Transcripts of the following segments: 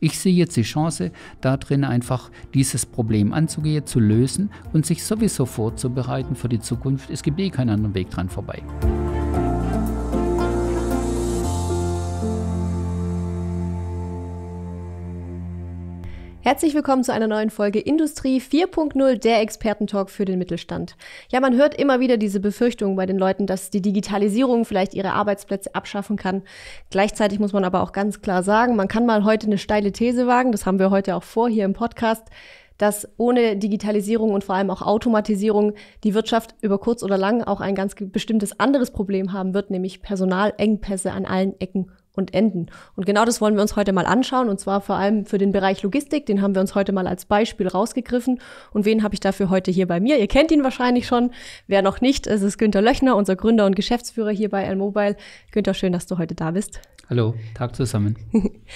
Ich sehe jetzt die Chance darin, einfach dieses Problem anzugehen, zu lösen und sich sowieso vorzubereiten für die Zukunft. Es gibt eh keinen anderen Weg dran vorbei. Herzlich willkommen zu einer neuen Folge Industrie 4.0, der Expertentalk für den Mittelstand. Ja, man hört immer wieder diese Befürchtungen bei den Leuten, dass die Digitalisierung vielleicht ihre Arbeitsplätze abschaffen kann. Gleichzeitig muss man aber auch ganz klar sagen, man kann mal heute eine steile These wagen, das haben wir heute auch vor hier im Podcast, dass ohne Digitalisierung und vor allem auch Automatisierung die Wirtschaft über kurz oder lang auch ein ganz bestimmtes anderes Problem haben wird, nämlich Personalengpässe an allen Ecken und Enden. Und genau das wollen wir uns heute mal anschauen, und zwar vor allem für den Bereich Logistik. Den haben wir uns heute mal als Beispiel rausgegriffen. Und wen habe ich dafür heute hier bei mir? Ihr kennt ihn wahrscheinlich schon. Wer noch nicht, es ist Günter Löchner, unser Gründer und Geschäftsführer hier bei L-Mobile. Günter, schön, dass du heute da bist. Hallo, Tag zusammen.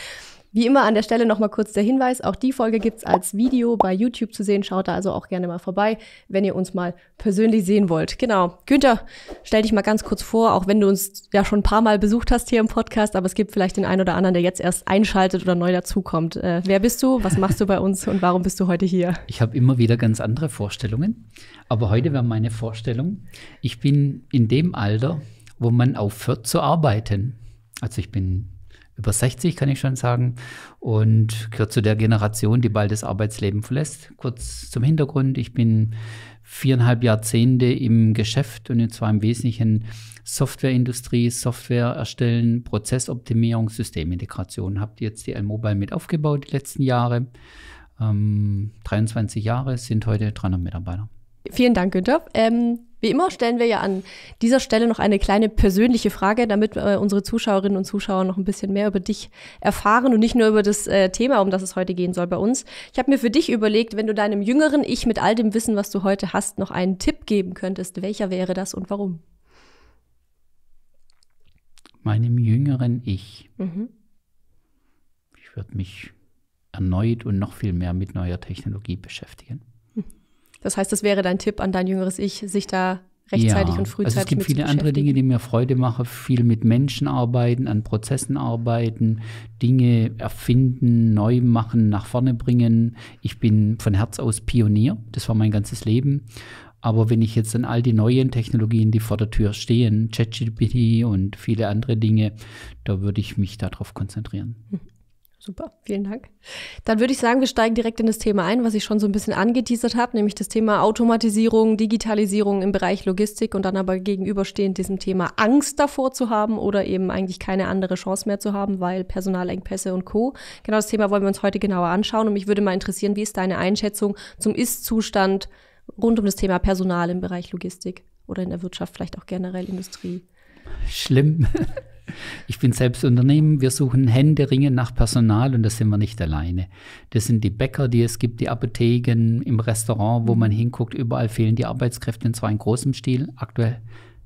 Wie immer an der Stelle nochmal kurz der Hinweis, auch die Folge gibt es als Video bei YouTube zu sehen. Schaut da also auch gerne mal vorbei, wenn ihr uns mal persönlich sehen wollt. Genau. Günther, stell dich mal ganz kurz vor, auch wenn du uns ja schon ein paar Mal besucht hast hier im Podcast, aber es gibt vielleicht den einen oder anderen, der jetzt erst einschaltet oder neu dazukommt. Äh, wer bist du? Was machst du bei uns und warum bist du heute hier? Ich habe immer wieder ganz andere Vorstellungen, aber heute wäre meine Vorstellung, ich bin in dem Alter, wo man aufhört zu arbeiten. Also ich bin über 60, kann ich schon sagen, und gehört zu der Generation, die bald das Arbeitsleben verlässt. Kurz zum Hintergrund, ich bin viereinhalb Jahrzehnte im Geschäft und zwar im Wesentlichen Softwareindustrie, Software erstellen, Prozessoptimierung, Systemintegration. Habt ihr jetzt die L-Mobile mit aufgebaut die letzten Jahre. Ähm, 23 Jahre sind heute 300 Mitarbeiter. Vielen Dank, Günther. Ähm wie immer stellen wir ja an dieser Stelle noch eine kleine persönliche Frage, damit äh, unsere Zuschauerinnen und Zuschauer noch ein bisschen mehr über dich erfahren und nicht nur über das äh, Thema, um das es heute gehen soll bei uns. Ich habe mir für dich überlegt, wenn du deinem jüngeren Ich mit all dem Wissen, was du heute hast, noch einen Tipp geben könntest, welcher wäre das und warum? Meinem jüngeren Ich. Mhm. Ich würde mich erneut und noch viel mehr mit neuer Technologie beschäftigen. Das heißt, das wäre dein Tipp an dein jüngeres Ich, sich da rechtzeitig ja, und frühzeitig. Also es gibt viele andere Dinge, die mir Freude machen. Viel mit Menschen arbeiten, an Prozessen arbeiten, Dinge erfinden, neu machen, nach vorne bringen. Ich bin von Herz aus Pionier. Das war mein ganzes Leben. Aber wenn ich jetzt an all die neuen Technologien, die vor der Tür stehen, ChatGPT und viele andere Dinge, da würde ich mich darauf konzentrieren. Mhm. Super, vielen Dank. Dann würde ich sagen, wir steigen direkt in das Thema ein, was ich schon so ein bisschen angeteasert habe, nämlich das Thema Automatisierung, Digitalisierung im Bereich Logistik und dann aber gegenüberstehend diesem Thema Angst davor zu haben oder eben eigentlich keine andere Chance mehr zu haben, weil Personalengpässe und Co. Genau das Thema wollen wir uns heute genauer anschauen und mich würde mal interessieren, wie ist deine Einschätzung zum Ist-Zustand rund um das Thema Personal im Bereich Logistik oder in der Wirtschaft, vielleicht auch generell Industrie? schlimm. Ich bin selbst Unternehmen. Wir suchen Händeringend nach Personal und das sind wir nicht alleine. Das sind die Bäcker, die es gibt, die Apotheken, im Restaurant, wo man mhm. hinguckt. Überall fehlen die Arbeitskräfte und zwar in großem Stil. Aktuell,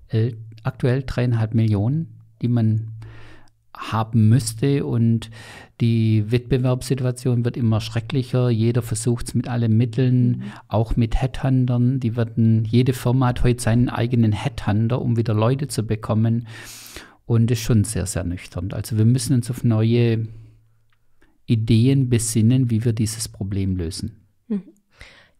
äh, aktuell dreieinhalb Millionen, die man haben müsste. Und die Wettbewerbssituation wird immer schrecklicher. Jeder versucht es mit allen Mitteln, mhm. auch mit Headhuntern. Die werden, jede Firma hat heute seinen eigenen Headhunter, um wieder Leute zu bekommen. Und ist schon sehr, sehr nüchtern. Also wir müssen uns auf neue Ideen besinnen, wie wir dieses Problem lösen. Mhm.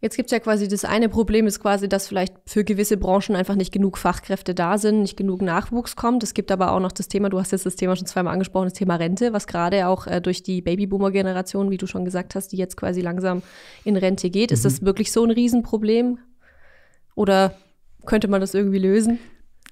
Jetzt gibt es ja quasi das eine Problem ist quasi, dass vielleicht für gewisse Branchen einfach nicht genug Fachkräfte da sind, nicht genug Nachwuchs kommt. Es gibt aber auch noch das Thema, du hast jetzt das Thema schon zweimal angesprochen, das Thema Rente, was gerade auch äh, durch die Babyboomer-Generation, wie du schon gesagt hast, die jetzt quasi langsam in Rente geht. Mhm. Ist das wirklich so ein Riesenproblem? Oder könnte man das irgendwie lösen?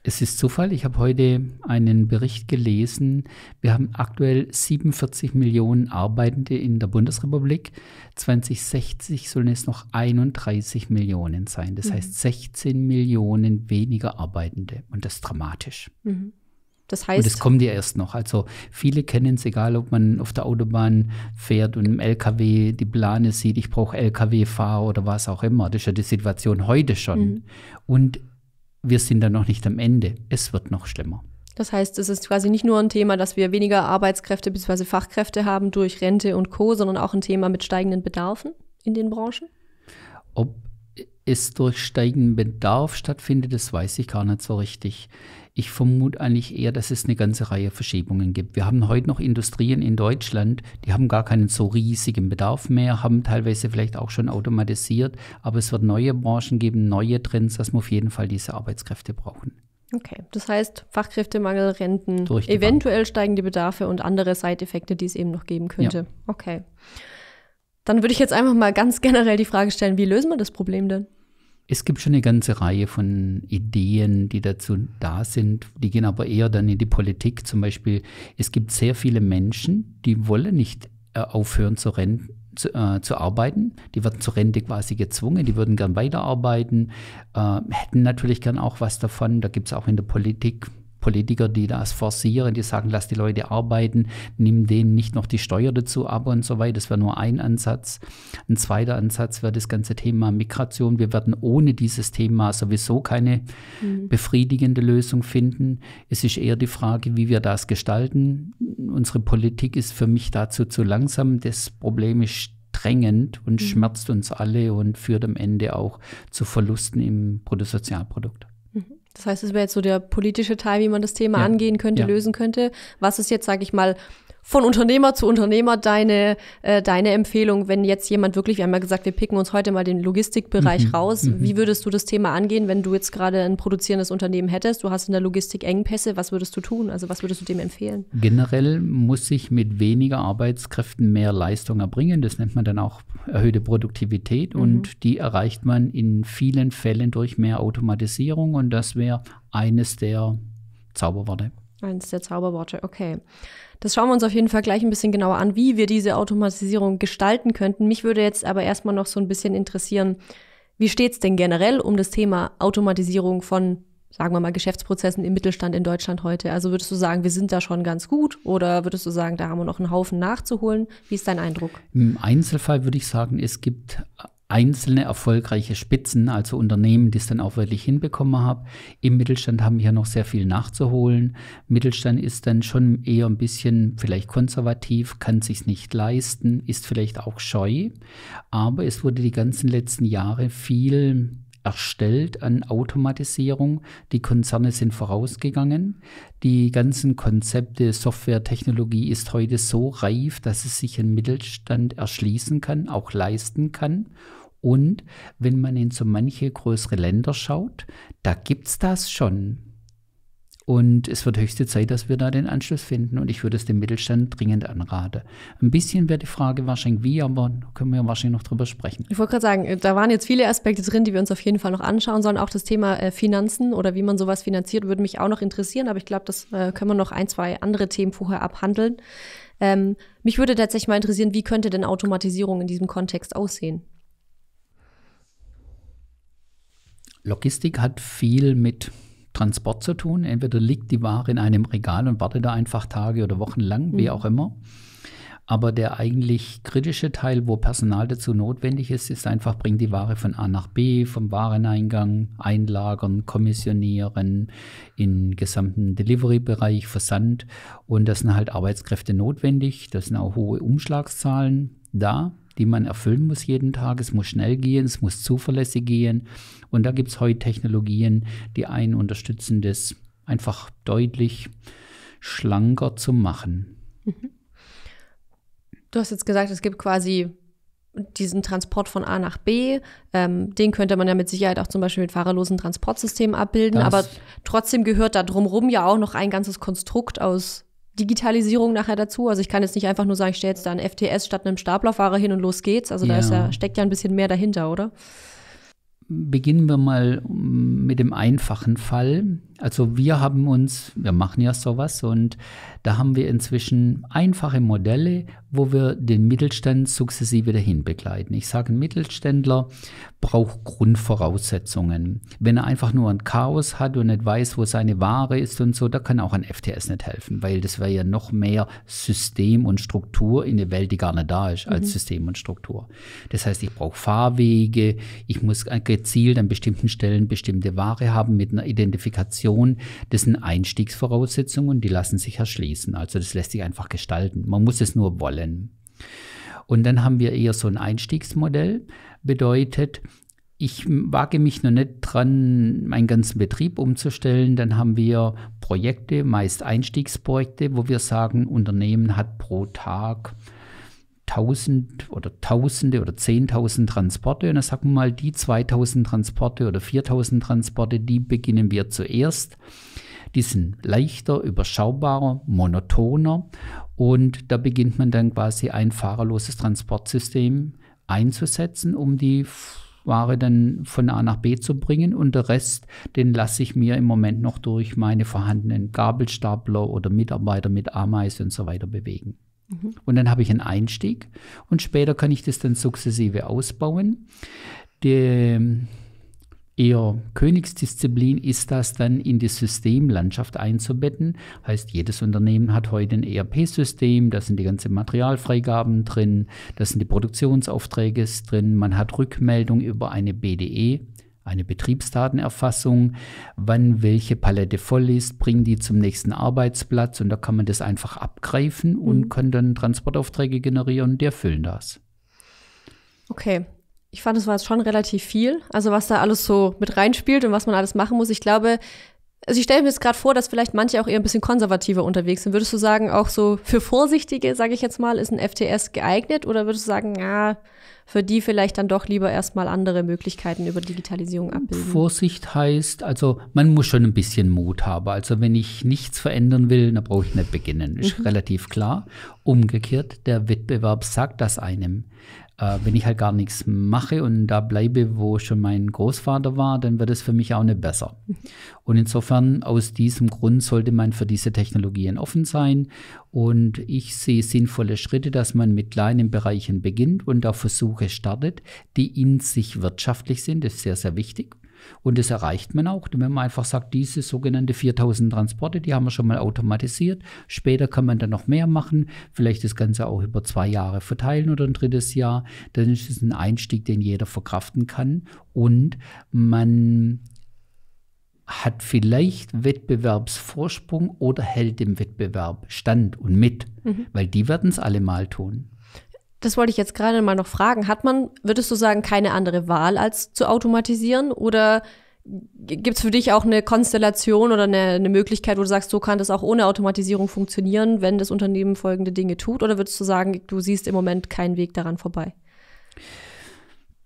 Es ist Zufall, ich habe heute einen Bericht gelesen. Wir haben aktuell 47 Millionen Arbeitende in der Bundesrepublik. 2060 sollen es noch 31 Millionen sein. Das mhm. heißt 16 Millionen weniger Arbeitende. Und das ist dramatisch. Mhm. Das heißt. Und es kommt ja erst noch. Also viele kennen es, egal ob man auf der Autobahn fährt und im LKW die Plane sieht, ich brauche LKW-Fahrer oder was auch immer. Das ist ja die Situation heute schon. Mhm. Und wir sind da noch nicht am Ende. Es wird noch schlimmer. Das heißt, es ist quasi nicht nur ein Thema, dass wir weniger Arbeitskräfte bzw. Fachkräfte haben durch Rente und Co., sondern auch ein Thema mit steigenden Bedarfen in den Branchen? Ob es durch steigenden Bedarf stattfindet, das weiß ich gar nicht so richtig. Ich vermute eigentlich eher, dass es eine ganze Reihe Verschiebungen gibt. Wir haben heute noch Industrien in Deutschland, die haben gar keinen so riesigen Bedarf mehr, haben teilweise vielleicht auch schon automatisiert, aber es wird neue Branchen geben, neue Trends, dass wir auf jeden Fall diese Arbeitskräfte brauchen. Okay, das heißt Fachkräftemangel, Renten, eventuell Bank. steigende Bedarfe und andere Side-Effekte, die es eben noch geben könnte. Ja. Okay. Dann würde ich jetzt einfach mal ganz generell die Frage stellen, wie lösen wir das Problem denn? es gibt schon eine ganze Reihe von Ideen, die dazu da sind. Die gehen aber eher dann in die Politik. Zum Beispiel, es gibt sehr viele Menschen, die wollen nicht äh, aufhören zu, renten, zu, äh, zu, arbeiten. Die werden zur Rente quasi gezwungen. Die würden gern weiterarbeiten, äh, hätten natürlich gern auch was davon. Da gibt es auch in der Politik Politiker, die das forcieren, die sagen, lass die Leute arbeiten, nimm denen nicht noch die Steuer dazu ab und so weiter. Das wäre nur ein Ansatz. Ein zweiter Ansatz wäre das ganze Thema Migration. Wir werden ohne dieses Thema sowieso keine mhm. befriedigende Lösung finden. Es ist eher die Frage, wie wir das gestalten. Unsere Politik ist für mich dazu zu langsam. Das Problem ist drängend und mhm. schmerzt uns alle und führt am Ende auch zu Verlusten im Bruttosozialprodukt. Das heißt, es wäre jetzt so der politische Teil, wie man das Thema ja. angehen könnte, ja. lösen könnte. Was ist jetzt, sage ich mal, von Unternehmer zu Unternehmer deine, äh, deine Empfehlung, wenn jetzt jemand wirklich, wir haben ja gesagt, wir picken uns heute mal den Logistikbereich mhm. raus. Mhm. Wie würdest du das Thema angehen, wenn du jetzt gerade ein produzierendes Unternehmen hättest? Du hast in der Logistik Engpässe. Was würdest du tun? Also was würdest du dem empfehlen? Generell muss ich mit weniger Arbeitskräften mehr Leistung erbringen. Das nennt man dann auch erhöhte Produktivität mhm. und die erreicht man in vielen Fällen durch mehr Automatisierung und das wäre eines der Zauberworte eins der Zauberworte. Okay. Das schauen wir uns auf jeden Fall gleich ein bisschen genauer an, wie wir diese Automatisierung gestalten könnten. Mich würde jetzt aber erstmal noch so ein bisschen interessieren, wie steht es denn generell um das Thema Automatisierung von, sagen wir mal, Geschäftsprozessen im Mittelstand in Deutschland heute? Also würdest du sagen, wir sind da schon ganz gut oder würdest du sagen, da haben wir noch einen Haufen nachzuholen? Wie ist dein Eindruck? Im Einzelfall würde ich sagen, es gibt einzelne erfolgreiche Spitzen, also Unternehmen, die es dann auch wirklich hinbekommen haben. Im Mittelstand haben wir noch sehr viel nachzuholen. Mittelstand ist dann schon eher ein bisschen vielleicht konservativ, kann sich nicht leisten, ist vielleicht auch scheu. Aber es wurde die ganzen letzten Jahre viel erstellt an Automatisierung. Die Konzerne sind vorausgegangen. Die ganzen Konzepte Softwaretechnologie ist heute so reif, dass es sich im Mittelstand erschließen kann, auch leisten kann. Und wenn man in so manche größere Länder schaut, da gibt es das schon. Und es wird höchste Zeit, dass wir da den Anschluss finden. Und ich würde es dem Mittelstand dringend anraten. Ein bisschen wäre die Frage wahrscheinlich wie, aber da können wir wahrscheinlich noch drüber sprechen. Ich wollte gerade sagen, äh, da waren jetzt viele Aspekte drin, die wir uns auf jeden Fall noch anschauen sollen. Auch das Thema äh, Finanzen oder wie man sowas finanziert, würde mich auch noch interessieren. Aber ich glaube, das äh, können wir noch ein, zwei andere Themen vorher abhandeln. Ähm, mich würde tatsächlich mal interessieren, wie könnte denn Automatisierung in diesem Kontext aussehen? Logistik hat viel mit Transport zu tun. Entweder liegt die Ware in einem Regal und wartet da einfach Tage oder Wochen lang, mhm. wie auch immer. Aber der eigentlich kritische Teil, wo Personal dazu notwendig ist, ist einfach, bringt die Ware von A nach B, vom Wareneingang, einlagern, kommissionieren, im gesamten Delivery-Bereich, Versand. Und das sind halt Arbeitskräfte notwendig, das sind auch hohe Umschlagszahlen da die man erfüllen muss jeden Tag. Es muss schnell gehen, es muss zuverlässig gehen. Und da gibt es heute Technologien, die einen unterstützen, das einfach deutlich schlanker zu machen. Mhm. Du hast jetzt gesagt, es gibt quasi diesen Transport von A nach B, ähm, den könnte man ja mit Sicherheit auch zum Beispiel mit fahrerlosen Transportsystemen abbilden, das aber trotzdem gehört da drumherum ja auch noch ein ganzes Konstrukt aus Digitalisierung nachher dazu. Also ich kann jetzt nicht einfach nur sagen, ich stelle jetzt da einen FTS statt einem Staplerfahrer hin und los geht's. Also ja. da ja, steckt ja ein bisschen mehr dahinter, oder? Beginnen wir mal mm, mit dem einfachen Fall. Also wir haben uns, wir machen ja sowas und da haben wir inzwischen einfache Modelle, wo wir den Mittelstand sukzessive dahin begleiten. Ich sage, ein Mittelständler braucht Grundvoraussetzungen. Wenn er einfach nur ein Chaos hat und nicht weiß, wo seine Ware ist und so, da kann auch ein FTS nicht helfen, weil das wäre ja noch mehr System und Struktur in der Welt, die gar nicht da ist, als mhm. System und Struktur. Das heißt, ich brauche Fahrwege, ich muss gezielt an bestimmten Stellen bestimmte Ware haben mit einer Identifikation das sind Einstiegsvoraussetzungen, die lassen sich erschließen. Also das lässt sich einfach gestalten. Man muss es nur wollen. Und dann haben wir eher so ein Einstiegsmodell, bedeutet, ich wage mich noch nicht dran, meinen ganzen Betrieb umzustellen. Dann haben wir Projekte, meist Einstiegsprojekte, wo wir sagen, Unternehmen hat pro Tag 1000 oder Tausende oder 10.000 Transporte. Und dann sagen wir mal, die 2000 Transporte oder 4000 Transporte, die beginnen wir zuerst. Die sind leichter, überschaubarer, monotoner. Und da beginnt man dann quasi ein fahrerloses Transportsystem einzusetzen, um die Ware dann von A nach B zu bringen und der Rest, den lasse ich mir im Moment noch durch meine vorhandenen Gabelstapler oder Mitarbeiter mit Ameisen und so weiter bewegen. Und dann habe ich einen Einstieg und später kann ich das dann sukzessive ausbauen. Die eher Königsdisziplin ist das dann in die Systemlandschaft einzubetten. Heißt, jedes Unternehmen hat heute ein ERP-System, da sind die ganzen Materialfreigaben drin, da sind die Produktionsaufträge drin, man hat Rückmeldung über eine BDE, eine Betriebsdatenerfassung, wann welche Palette voll ist, bringen die zum nächsten Arbeitsplatz und da kann man das einfach abgreifen und mhm. kann dann Transportaufträge generieren und die erfüllen das. Okay. Ich fand, es war jetzt schon relativ viel, also was da alles so mit reinspielt und was man alles machen muss. Ich glaube, also ich stelle mir jetzt gerade vor, dass vielleicht manche auch eher ein bisschen konservativer unterwegs sind. Würdest du sagen, auch so für Vorsichtige, sage ich jetzt mal, ist ein FTS geeignet? Oder würdest du sagen, ja, für die vielleicht dann doch lieber erstmal andere Möglichkeiten über Digitalisierung abbilden? Vorsicht heißt, also man muss schon ein bisschen Mut haben. Also wenn ich nichts verändern will, dann brauche ich nicht beginnen. Ist mhm. relativ klar. Umgekehrt, der Wettbewerb sagt das einem äh, wenn ich halt gar nichts mache und da bleibe, wo schon mein Großvater war, dann wird es für mich auch nicht besser. Mhm. Und insofern, aus diesem Grund sollte man für diese Technologien offen sein. Und ich sehe sinnvolle Schritte, dass man mit kleinen Bereichen beginnt und da Versuche startet, die in sich wirtschaftlich sind. Das ist sehr, sehr wichtig. Und das erreicht man auch, wenn man einfach sagt, diese sogenannte 4000 Transporte, die haben wir schon mal automatisiert. Später kann man dann noch mehr machen, vielleicht das Ganze auch über zwei Jahre verteilen oder ein drittes Jahr. Dann ist es ein Einstieg, den jeder verkraften kann. Und man hat vielleicht Wettbewerbsvorsprung oder hält dem Wettbewerb stand und mit, mhm. weil die werden es alle mal tun das wollte ich jetzt gerade mal noch fragen. Hat man, würdest du sagen, keine andere Wahl, als zu automatisieren? Oder gibt es für dich auch eine Konstellation oder eine, eine, Möglichkeit, wo du sagst, so kann das auch ohne Automatisierung funktionieren, wenn das Unternehmen folgende Dinge tut? Oder würdest du sagen, du siehst im Moment keinen Weg daran vorbei?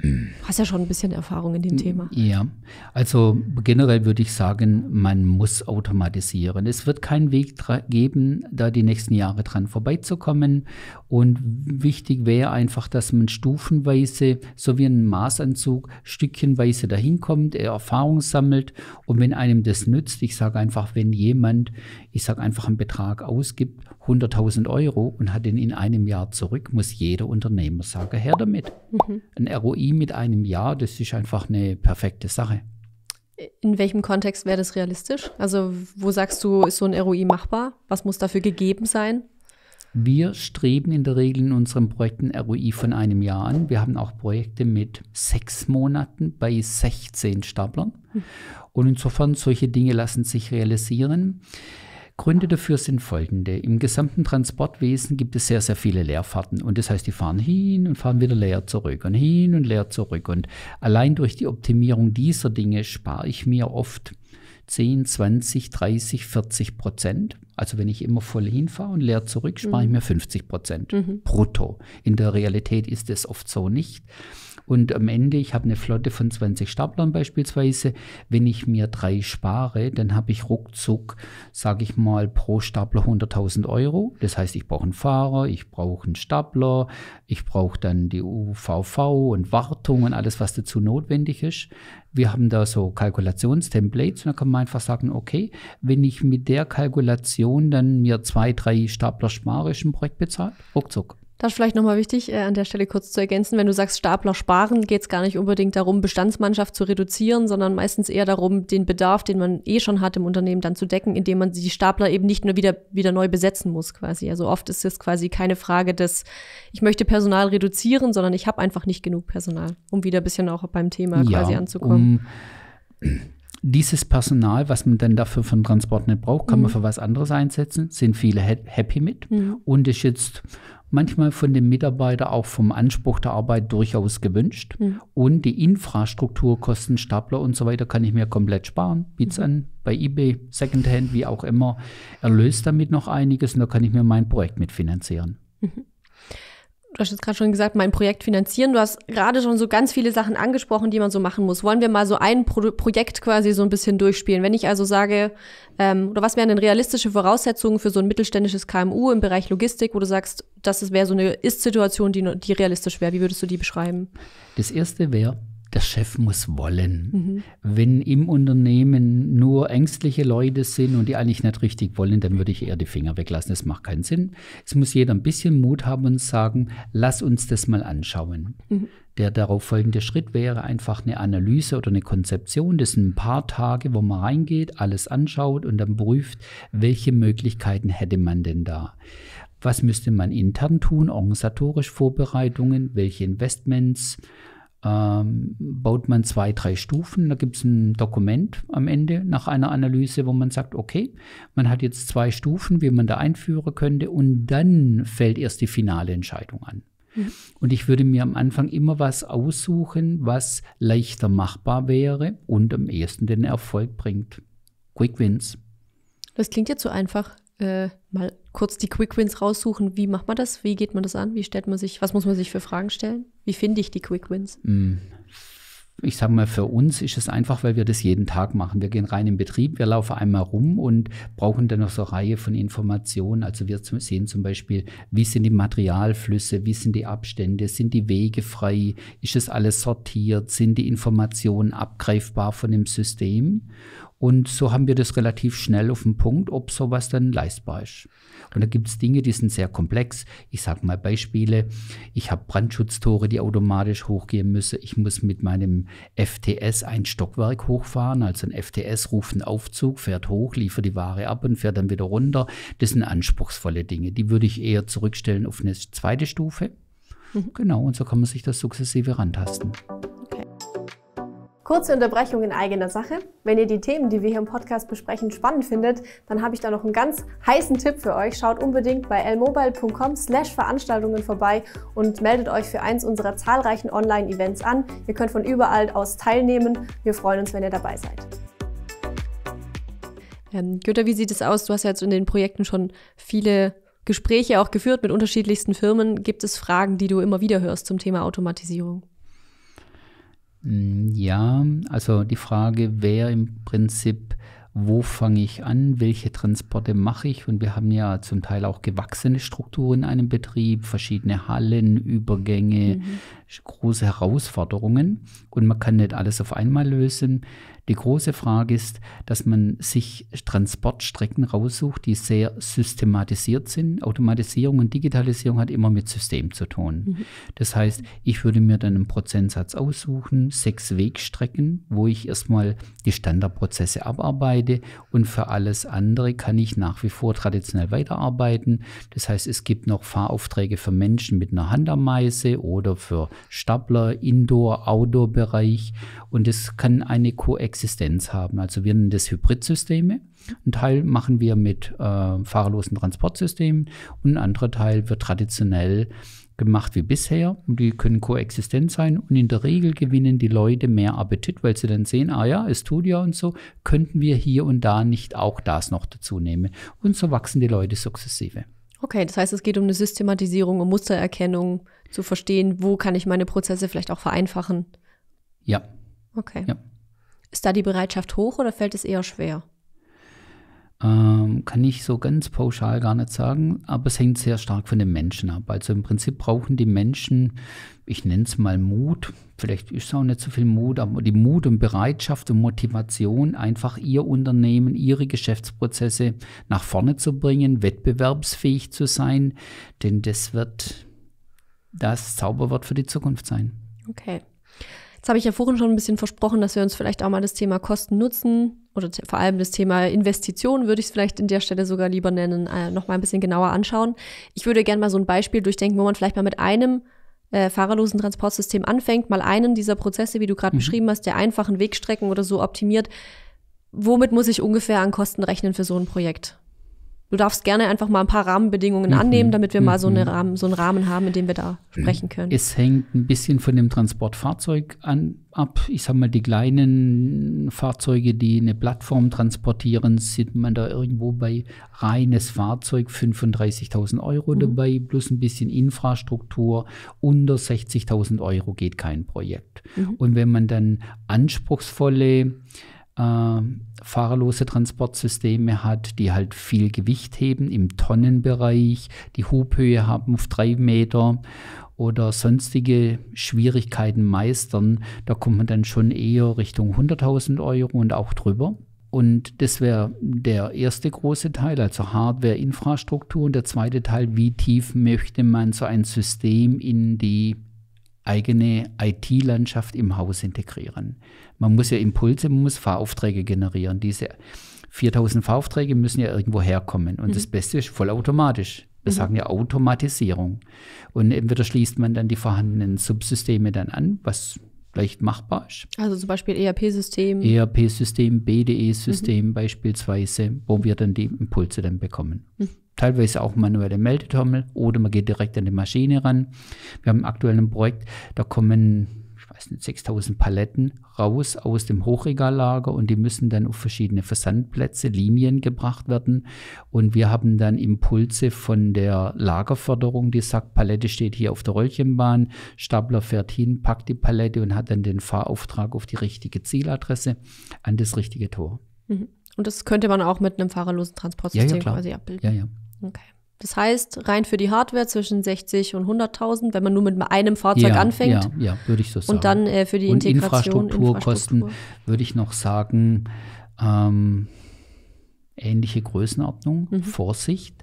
Hm. Hast ja schon ein bisschen Erfahrung in dem hm, Thema. Ja, also generell würde ich sagen, man muss automatisieren. Es wird keinen Weg geben, da die nächsten Jahre dran vorbeizukommen. Und wichtig wäre einfach, dass man stufenweise, so wie ein Maßanzug, stückchenweise dahin kommt, Erfahrung sammelt. Und wenn einem das nützt, ich sage einfach, wenn jemand, ich sage einfach einen Betrag ausgibt, 100.000 Euro und hat den in einem Jahr zurück, muss jeder Unternehmer sagen, her damit. Mhm. Ein ROI Strategie mit einem Jahr, das ist einfach eine perfekte Sache. In welchem Kontext wäre das realistisch? Also wo sagst du, ist so ein ROI machbar? Was muss dafür gegeben sein? Wir streben in der Regel in unseren Projekten ROI von einem Jahr an. Wir haben auch Projekte mit sechs Monaten bei 16 Staplern. Hm. Und insofern, solche Dinge lassen sich realisieren. Gründe dafür sind folgende. Im gesamten Transportwesen gibt es sehr, sehr viele Leerfahrten. Und das heißt, die fahren hin und fahren wieder leer zurück und hin und leer zurück. Und allein durch die Optimierung dieser Dinge spare ich mir oft 10, 20, 30, 40 Prozent. Also wenn ich immer voll hinfahre und leer zurück, spare mhm. ich mir 50 Prozent mhm. brutto. In der Realität ist es oft so nicht. Und am Ende, ich habe eine Flotte von 20 Staplern beispielsweise. Wenn ich mir drei spare, dann habe ich ruckzuck, sage ich mal, pro Stapler 100.000 Euro. Das heißt, ich brauche einen Fahrer, ich brauche einen Stapler, ich brauche dann die UVV und Wartung und alles, was dazu notwendig ist. Wir haben da so Kalkulationstemplates und da kann man einfach sagen, okay, wenn ich mit der Kalkulation dann mir zwei, drei Stapler spare, ist ein Projekt bezahlt, ruckzuck. Das ist vielleicht nochmal wichtig, äh, an der Stelle kurz zu ergänzen. Wenn du sagst Stapler sparen, geht es gar nicht unbedingt darum, Bestandsmannschaft zu reduzieren, sondern meistens eher darum, den Bedarf, den man eh schon hat im Unternehmen, dann zu decken, indem man die Stapler eben nicht nur wieder, wieder neu besetzen muss quasi. Also oft ist es quasi keine Frage des, ich möchte Personal reduzieren, sondern ich habe einfach nicht genug Personal, um wieder ein bisschen auch beim Thema ja, quasi anzukommen. Um dieses Personal, was man dann dafür von Transport nicht braucht, kann mhm. man für was anderes einsetzen, sind viele happy mit mhm. und ist jetzt manchmal von dem Mitarbeiter auch vom Anspruch der Arbeit durchaus gewünscht. Mhm. Und die Infrastrukturkosten, Stapler und so weiter kann ich mir komplett sparen. Biet's mhm. an bei eBay, Secondhand, wie auch immer. Erlöst damit noch einiges und da kann ich mir mein Projekt mitfinanzieren. Mhm du hast jetzt gerade schon gesagt, mein Projekt finanzieren. Du hast gerade schon so ganz viele Sachen angesprochen, die man so machen muss. Wollen wir mal so ein Pro Projekt quasi so ein bisschen durchspielen? Wenn ich also sage, ähm, oder was wären denn realistische Voraussetzungen für so ein mittelständisches KMU im Bereich Logistik, wo du sagst, das wäre so eine Ist-Situation, die, die realistisch wäre? Wie würdest du die beschreiben? Das erste wäre, der Chef muss wollen. Mhm. Wenn im Unternehmen nur ängstliche Leute sind und die eigentlich nicht richtig wollen, dann würde ich eher die Finger weglassen. Das macht keinen Sinn. Es muss jeder ein bisschen Mut haben und sagen, lass uns das mal anschauen. Mhm. Der darauf folgende Schritt wäre einfach eine Analyse oder eine Konzeption. Das sind ein paar Tage, wo man reingeht, alles anschaut und dann prüft, welche Möglichkeiten hätte man denn da. Was müsste man intern tun, organisatorisch Vorbereitungen, welche Investments, ähm, baut man zwei, drei Stufen. Da gibt es ein Dokument am Ende nach einer Analyse, wo man sagt, okay, man hat jetzt zwei Stufen, wie man da einführen könnte und dann fällt erst die finale Entscheidung an. Mhm. Und ich würde mir am Anfang immer was aussuchen, was leichter machbar wäre und am ehesten den Erfolg bringt. Quick Wins. Das klingt jetzt so einfach, äh, mal kurz die Quick Wins raussuchen. Wie macht man das? Wie geht man das an? Wie stellt man sich, was muss man sich für Fragen stellen? Wie finde ich die Quick Wins? Hm. Ich sage mal, für uns ist es einfach, weil wir das jeden Tag machen. Wir gehen rein in Betrieb, wir laufen einmal rum und brauchen dann noch so eine Reihe von Informationen. Also wir sehen zum Beispiel, wie sind die Materialflüsse, wie sind die Abstände, sind die Wege frei, ist das alles sortiert, sind die Informationen abgreifbar von dem System? Und so haben wir das relativ schnell auf den Punkt, ob sowas dann leistbar ist. Und da gibt es Dinge, die sind sehr komplex. Ich sage mal Beispiele. Ich habe Brandschutztore, die automatisch hochgehen müssen. Ich muss mit meinem FTS ein Stockwerk hochfahren. Also ein FTS ruft einen Aufzug, fährt hoch, liefert die Ware ab und fährt dann wieder runter. Das sind anspruchsvolle Dinge. Die würde ich eher zurückstellen auf eine zweite Stufe. Mhm. Genau, und so kann man sich das sukzessive rantasten. Kurze Unterbrechung in eigener Sache. Wenn ihr die Themen, die wir hier im Podcast besprechen, spannend findet, dann habe ich da noch einen ganz heißen Tipp für euch. Schaut unbedingt bei lmobile.com slash Veranstaltungen vorbei und meldet euch für eins unserer zahlreichen Online-Events an. Ihr könnt von überall aus teilnehmen. Wir freuen uns, wenn ihr dabei seid. Ähm, Götter, wie sieht es aus? Du hast ja jetzt in den Projekten schon viele Gespräche auch geführt mit unterschiedlichsten Firmen. Gibt es Fragen, die du immer wieder hörst zum Thema Automatisierung? Mm, ja, also die Frage wäre im Prinzip, wo fange ich an, welche Transporte mache ich? Und wir haben ja zum Teil auch gewachsene Strukturen in einem Betrieb, verschiedene Hallen, Übergänge, mhm. große Herausforderungen. Und man kann nicht alles auf einmal lösen. Die große Frage ist, dass man sich Transportstrecken raussucht, die sehr systematisiert sind. Automatisierung und Digitalisierung hat immer mit System zu tun. Mhm. Das heißt, ich würde mir dann einen Prozentsatz aussuchen, sechs Wegstrecken, wo ich erstmal die Standardprozesse abarbeite und für alles andere kann ich nach wie vor traditionell weiterarbeiten. Das heißt, es gibt noch Fahraufträge für Menschen mit einer Handameise oder für Stapler, Indoor, Outdoor-Bereich und es kann eine Koexistenz Existenz haben. Also wir nennen das Hybridsysteme. Ein Teil machen wir mit äh, fahrerlosen Transportsystemen und ein anderer Teil wird traditionell gemacht wie bisher. die können koexistent sein und in der Regel gewinnen die Leute mehr Appetit, weil sie dann sehen, ah ja, es tut ja und so, könnten wir hier und da nicht auch das noch dazu nehmen. Und so wachsen die Leute sukzessive. Okay, das heißt, es geht um eine Systematisierung, um Mustererkennung, zu verstehen, wo kann ich meine Prozesse vielleicht auch vereinfachen. Ja. Okay. Ja. Ist da die Bereitschaft hoch oder fällt es eher schwer? Ähm, kann ich so ganz pauschal gar nicht sagen, aber es hängt sehr stark von den Menschen ab. Also im Prinzip brauchen die Menschen, ich nenne es mal Mut, vielleicht ist es auch nicht so viel Mut, aber die Mut und Bereitschaft und Motivation, einfach ihr Unternehmen, ihre Geschäftsprozesse nach vorne zu bringen, wettbewerbsfähig zu sein, denn das wird das Zauberwort für die Zukunft sein. Okay. Jetzt habe ich ja vorhin schon ein bisschen versprochen, dass wir uns vielleicht auch mal das Thema Kosten nutzen oder vor allem das Thema Investitionen, würde ich es vielleicht in der Stelle sogar lieber nennen, äh, nochmal ein bisschen genauer anschauen. Ich würde gerne mal so ein Beispiel durchdenken, wo man vielleicht mal mit einem äh, fahrerlosen Transportsystem anfängt, mal einen dieser Prozesse, wie du gerade mhm. beschrieben hast, der einfachen Wegstrecken oder so optimiert. Womit muss ich ungefähr an Kosten rechnen für so ein Projekt? du darfst gerne einfach mal ein paar Rahmenbedingungen mhm. annehmen, damit wir mhm. mal so, eine mhm. Rahmen, so einen Rahmen haben, in dem wir da äh, sprechen können. Es hängt ein bisschen von dem Transportfahrzeug an, ab. Ich sag mal, die kleinen Fahrzeuge, die eine Plattform transportieren, sind man da irgendwo bei reines Fahrzeug 35.000 Euro mhm. dabei, plus ein bisschen Infrastruktur. Unter 60.000 Euro geht kein Projekt. Mhm. Und wenn man dann anspruchsvolle äh, fahrerlose Transportsysteme hat, die halt viel Gewicht heben im Tonnenbereich, die Hubhöhe haben auf drei Meter oder sonstige Schwierigkeiten meistern, da kommt man dann schon eher Richtung 100.000 Euro und auch drüber. Und das wäre der erste große Teil, also Hardware, Infrastruktur. Und der zweite Teil, wie tief möchte man so ein System in die eigene IT-Landschaft im Haus integrieren. Man muss ja Impulse, man muss Fahraufträge generieren. Diese 4000 Fahraufträge müssen ja irgendwo herkommen. Und mhm. das Beste ist vollautomatisch. Wir mhm. sagen ja Automatisierung. Und entweder schließt man dann die vorhandenen Subsysteme dann an, was leicht machbar ist. Also zum Beispiel ERP-System. ERP-System, BDE-System mhm. beispielsweise, wo wir dann die Impulse dann bekommen. Mhm teilweise auch manuelle Meldetrommel oder man geht direkt an die Maschine ran. Wir haben aktuell ein Projekt, da kommen ich weiß nicht, 6000 Paletten raus aus dem Hochregallager und die müssen dann auf verschiedene Versandplätze, Linien gebracht werden. Und wir haben dann Impulse von der Lagerförderung, die sagt, Palette steht hier auf der Röllchenbahn, Stapler fährt hin, packt die Palette und hat dann den Fahrauftrag auf die richtige Zieladresse an das richtige Tor. Mhm. Und das könnte man auch mit einem fahrerlosen Transportsystem ja, ja, quasi abbilden. Ja, ja. Okay. Das heißt, rein für die Hardware zwischen 60 und 100.000, wenn man nur mit einem Fahrzeug ja, anfängt. Ja, ja, würde ich so sagen. Und dann äh, für die Integration, und Infrastrukturkosten Infrastruktur. würde ich noch sagen, ähm, ähnliche Größenordnung. Mhm. Vorsicht,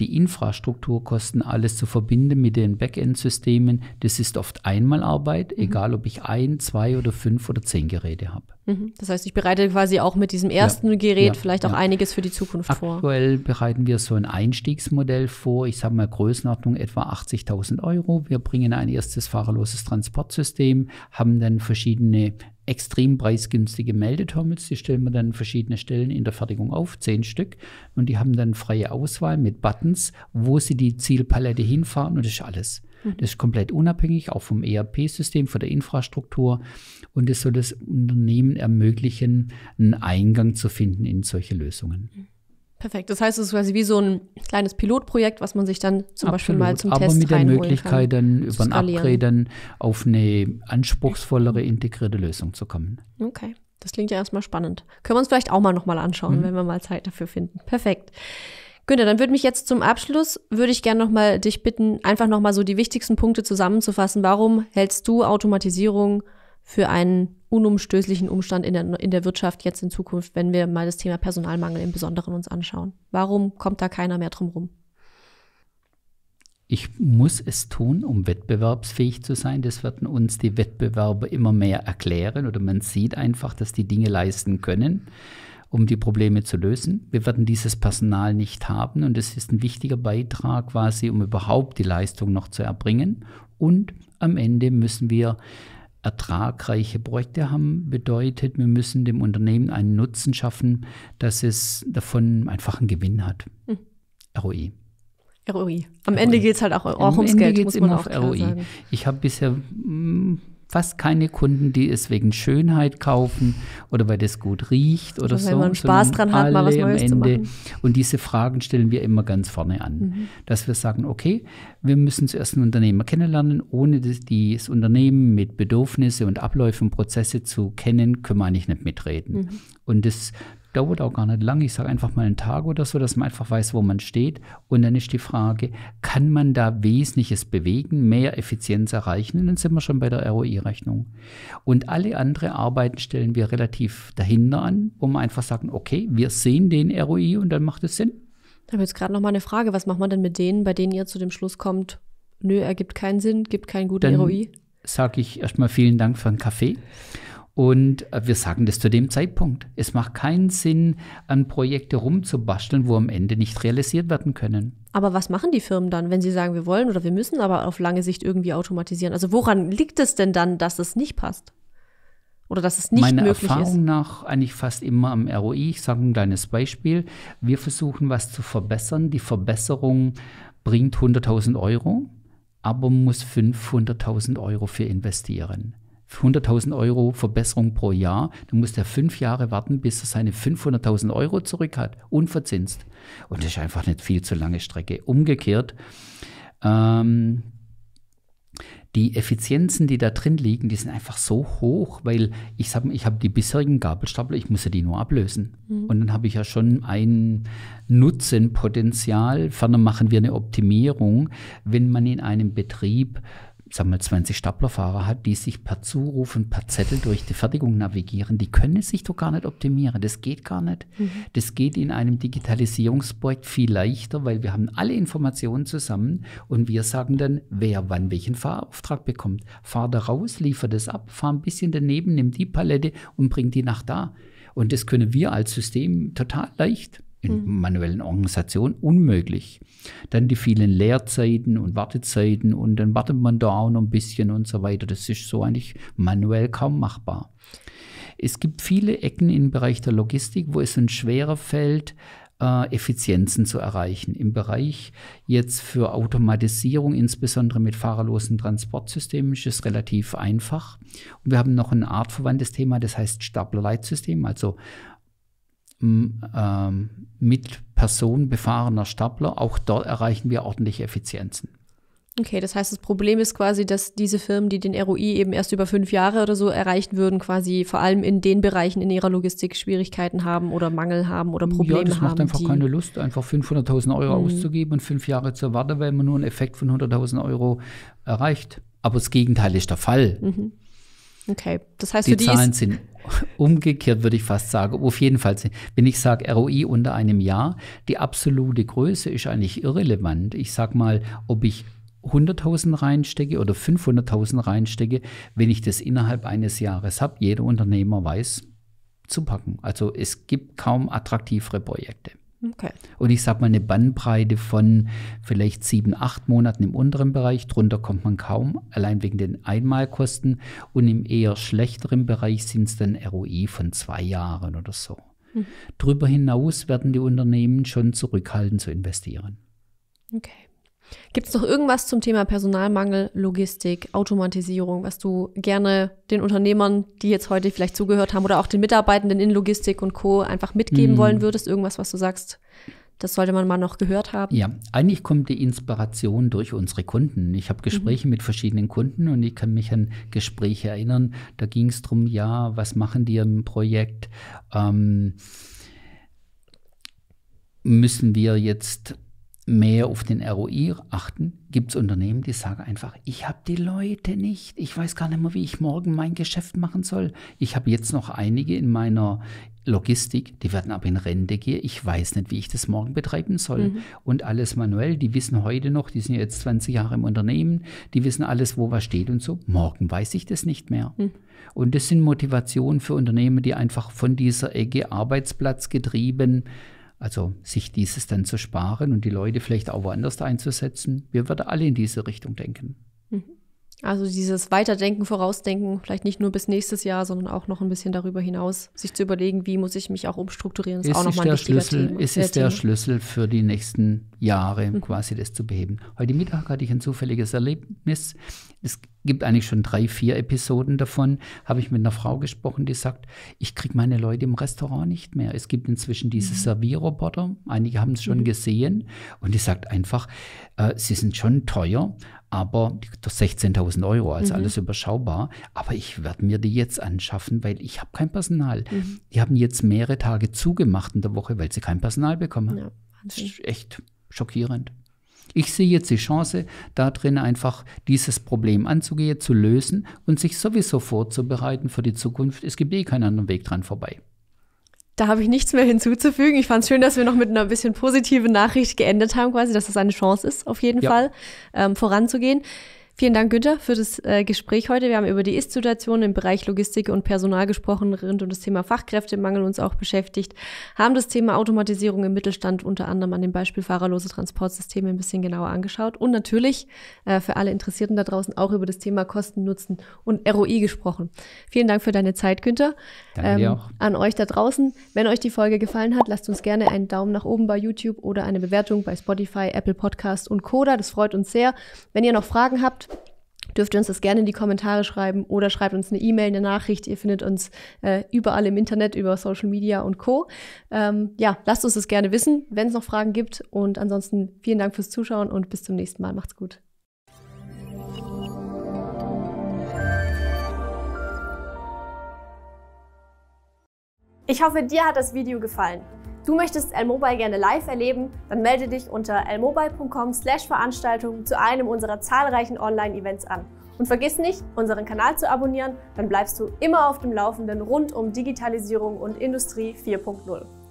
die Infrastrukturkosten, alles zu verbinden mit den Backend-Systemen, das ist oft einmal Arbeit, mhm. egal ob ich ein, zwei oder fünf oder zehn Geräte habe. Mhm. Das heißt, ich bereite quasi auch mit diesem ersten ja. Gerät ja. vielleicht ja. auch einiges für die Zukunft Aktuell vor. Aktuell bereiten wir so ein Einstiegsmodell vor, ich sage mal Größenordnung etwa 80.000 Euro. Wir bringen ein erstes fahrerloses Transportsystem, haben dann verschiedene extrem preisgünstige Meldetermits. Die stellen wir dann an verschiedene Stellen in der Fertigung auf, zehn Stück. Und die haben dann freie Auswahl mit Buttons, wo sie die Zielpalette hinfahren und das ist alles. Mhm. Das ist komplett unabhängig, auch vom ERP-System, von der Infrastruktur. Und es soll das Unternehmen ermöglichen, einen Eingang zu finden in solche Lösungen. Mhm. Perfekt. Das heißt, es ist quasi wie so ein kleines Pilotprojekt, was man sich dann zum Absolut. Beispiel mal zum Aber Test Aber mit der Möglichkeit, kann, dann über ein Upgrade dann auf eine anspruchsvollere integrierte Lösung zu kommen. Okay. Das klingt ja erstmal spannend. Können wir uns vielleicht auch mal nochmal anschauen, mhm. wenn wir mal Zeit dafür finden. Perfekt. Günther, dann würde mich jetzt zum Abschluss, würde ich gerne nochmal dich bitten, einfach nochmal so die wichtigsten Punkte zusammenzufassen. Warum hältst du Automatisierung für einen unumstößlichen Umstand in der, in der Wirtschaft jetzt in Zukunft, wenn wir mal das Thema Personalmangel im Besonderen uns anschauen? Warum kommt da keiner mehr drum rum? Ich muss es tun, um wettbewerbsfähig zu sein. Das werden uns die Wettbewerber immer mehr erklären oder man sieht einfach, dass die Dinge leisten können, um die Probleme zu lösen. Wir werden dieses Personal nicht haben und es ist ein wichtiger Beitrag quasi, um überhaupt die Leistung noch zu erbringen. Und am Ende müssen wir ertragreiche Projekte haben, bedeutet, wir müssen dem Unternehmen einen Nutzen schaffen, dass es davon einfach einen Gewinn hat. Hm. ROI. E. ROI. E. Am ROI. E. Ende geht es halt auch, auch ums Ende Geld. Am Ende geht es immer auf ROI. Sagen. Ich habe bisher mh, hm, fast keine Kunden, die es wegen Schönheit kaufen oder weil das gut riecht oder, oder also so. Wenn man Spaß dran hat, mal was Neues zu machen. Und diese Fragen stellen wir immer ganz vorne an, mhm. dass wir sagen, okay, wir müssen zuerst einen Unternehmer kennenlernen, ohne das, das Unternehmen mit Bedürfnisse und Abläufen, Prozesse zu kennen, können wir eigentlich nicht mitreden. Mhm. Und das dauert auch gar nicht lange. Ich sage einfach mal einen Tag oder so, dass man einfach weiß, wo man steht. Und dann ist die Frage, kann man da Wesentliches bewegen, mehr Effizienz erreichen? Und dann sind wir schon bei der ROI-Rechnung. Und alle anderen Arbeiten stellen wir relativ dahinter an, wo man einfach sagen, okay, wir sehen den ROI und dann macht es Sinn. Da habe jetzt gerade noch mal eine Frage. Was macht man denn mit denen, bei denen ihr zu dem Schluss kommt, nö, ergibt keinen Sinn, gibt keinen guten dann ROI? Sage ich erstmal vielen Dank für einen Kaffee. Und äh, wir sagen das zu dem Zeitpunkt. Es macht keinen Sinn, an Projekte rumzubasteln, wo am Ende nicht realisiert werden können. Aber was machen die Firmen dann, wenn sie sagen, wir wollen oder wir müssen aber auf lange Sicht irgendwie automatisieren? Also woran liegt es denn dann, dass es nicht passt? Oder dass es nicht Meiner möglich Erfahrung ist? Meiner Erfahrung nach eigentlich fast immer am ROI. Ich sage ein kleines Beispiel. Wir versuchen, was zu verbessern. Die Verbesserung bringt 100.000 Euro, aber muss 500.000 Euro für investieren. 100.000 Euro Verbesserung pro Jahr, dann muss der fünf Jahre warten, bis er seine 500.000 Euro zurück hat, unverzinst. Und das ist einfach nicht viel zu lange Strecke. Umgekehrt, ähm, die Effizienzen, die da drin liegen, die sind einfach so hoch, weil ich sag, ich habe die bisherigen Gabelstapler, ich muss ja die nur ablösen. Mhm. Und dann habe ich ja schon ein Nutzenpotenzial. Ferner machen wir eine Optimierung, wenn man in einem Betrieb sag mal, 20 Staplerfahrer hat, die sich per Zuruf und per Zettel durch die Fertigung navigieren, die können sich doch gar nicht optimieren. Das geht gar nicht. Mhm. Das geht in einem Digitalisierungsprojekt viel leichter, weil wir haben alle Informationen zusammen und wir sagen dann, wer wann welchen Fahrauftrag bekommt. Fahr da raus, liefer das ab, fahr ein bisschen daneben, nimm die Palette und bring die nach da. Und das können wir als System total leicht in mhm. manuellen Organisationen unmöglich. Dann die vielen Leerzeiten und Wartezeiten und dann wartet man da auch noch ein bisschen und so weiter. Das ist so eigentlich manuell kaum machbar. Es gibt viele Ecken im Bereich der Logistik, wo es ein schwerer fällt, äh, Effizienzen zu erreichen. Im Bereich jetzt für Automatisierung, insbesondere mit fahrerlosen Transportsystemen, ist es relativ einfach. Und wir haben noch ein artverwandtes Thema, das heißt Staplerleitsystem, also ähm, mit Personen befahrener Stapler, auch dort erreichen wir ordentliche Effizienzen. Okay, das heißt, das Problem ist quasi, dass diese Firmen, die den ROI eben erst über fünf Jahre oder so erreichen würden, quasi vor allem in den Bereichen in ihrer Logistik Schwierigkeiten haben oder Mangel haben oder Probleme haben. Ja, das macht haben, einfach keine Lust, einfach 500.000 Euro mhm. auszugeben und fünf Jahre zu warten, weil man nur einen Effekt von 100.000 Euro erreicht. Aber das Gegenteil ist der Fall. Mhm. Okay, das heißt, die für die Zahlen sind umgekehrt, würde ich fast sagen. Auf jeden Fall, wenn ich sage ROI unter einem Jahr, die absolute Größe ist eigentlich irrelevant. Ich sag mal, ob ich 100.000 reinstecke oder 500.000 reinstecke, wenn ich das innerhalb eines Jahres habe, jeder Unternehmer weiß zu packen. Also es gibt kaum attraktivere Projekte. Okay. Und ich sage mal eine Bandbreite von vielleicht sieben, acht Monaten im unteren Bereich. Drunter kommt man kaum, allein wegen den Einmalkosten. Und im eher schlechteren Bereich sind es dann ROI von zwei Jahren oder so. Hm. Darüber hinaus werden die Unternehmen schon zurückhalten zu investieren. Okay. Gibt es noch irgendwas zum Thema Personalmangel, Logistik, Automatisierung, was du gerne den Unternehmern, die jetzt heute vielleicht zugehört haben oder auch den Mitarbeitenden in Logistik und Co. einfach mitgeben mhm. wollen würdest? Irgendwas, was du sagst, das sollte man mal noch gehört haben. Ja, eigentlich kommt die Inspiration durch unsere Kunden. Ich habe Gespräche mhm. mit verschiedenen Kunden und ich kann mich an Gespräche erinnern. Da ging es darum, ja, was machen die im Projekt? Ähm, müssen wir jetzt mehr auf den ROI achten, gibt es Unternehmen, die sagen einfach, ich habe die Leute nicht, ich weiß gar nicht mehr, wie ich morgen mein Geschäft machen soll. Ich habe jetzt noch einige in meiner Logistik, die werden aber in Rente gehen, ich weiß nicht, wie ich das morgen betreiben soll. Mhm. Und alles manuell, die wissen heute noch, die sind jetzt 20 Jahre im Unternehmen, die wissen alles, wo was steht und so, morgen weiß ich das nicht mehr. Mhm. Und das sind Motivationen für Unternehmen, die einfach von dieser Ecke Arbeitsplatz getrieben sind. Also sich dieses dann zu sparen und die Leute vielleicht auch woanders einzusetzen. Wir würden alle in diese Richtung denken. Mhm. Also dieses Weiterdenken, Vorausdenken, vielleicht nicht nur bis nächstes Jahr, sondern auch noch ein bisschen darüber hinaus, sich zu überlegen, wie muss ich mich auch umstrukturieren, ist, ist auch nochmal ein wichtiger Schlüssel, Thema. es ist der Thema. Schlüssel für die nächsten Jahre, mhm. quasi das zu beheben. Heute Mittag hatte ich ein zufälliges Erlebnis es gibt eigentlich schon drei, vier Episoden davon, habe ich mit einer Frau gesprochen, die sagt, ich kriege meine Leute im Restaurant nicht mehr. Es gibt inzwischen diese mhm. Servierroboter, einige haben es schon mhm. gesehen, und die sagt einfach, äh, sie sind schon teuer, aber 16.000 Euro, also mhm. alles überschaubar, aber ich werde mir die jetzt anschaffen, weil ich habe kein Personal. Mhm. Die haben jetzt mehrere Tage zugemacht in der Woche, weil sie kein Personal bekommen das ist echt schockierend. Ich sehe jetzt die Chance darin, einfach dieses Problem anzugehen, zu lösen und sich sowieso vorzubereiten für die Zukunft. Es gibt eh keinen anderen Weg dran vorbei. Da habe ich nichts mehr hinzuzufügen. Ich fand es schön, dass wir noch mit einer bisschen positiven Nachricht geendet haben, quasi, dass das eine Chance ist, auf jeden ja. Fall ähm, voranzugehen. Vielen Dank, Günther, für das äh, Gespräch heute. Wir haben über die Ist-Situation im Bereich Logistik und Personal gesprochen, rund um das Thema Fachkräftemangel uns auch beschäftigt, haben das Thema Automatisierung im Mittelstand unter anderem an dem Beispiel fahrerlose Transportsysteme ein bisschen genauer angeschaut und natürlich äh, für alle Interessierten da draußen auch über das Thema Kosten, Nutzen und ROI gesprochen. Vielen Dank für deine Zeit, Günther. Danke ähm, dir auch. An euch da draußen. Wenn euch die Folge gefallen hat, lasst uns gerne einen Daumen nach oben bei YouTube oder eine Bewertung bei Spotify, Apple Podcast und Coda. Das freut uns sehr. Wenn ihr noch Fragen habt, dürft ihr uns das gerne in die Kommentare schreiben oder schreibt uns eine E-Mail, eine Nachricht. Ihr findet uns äh, überall im Internet, über Social Media und Co. Ähm, ja, lasst uns das gerne wissen, wenn es noch Fragen gibt. Und ansonsten vielen Dank fürs Zuschauen und bis zum nächsten Mal. Macht's gut. Ich hoffe, dir hat das Video gefallen. Du möchtest L-Mobile gerne live erleben? Dann melde dich unter lmobile.com slash Veranstaltungen zu einem unserer zahlreichen Online-Events an. Und vergiss nicht, unseren Kanal zu abonnieren, dann bleibst du immer auf dem Laufenden rund um Digitalisierung und Industrie 4.0.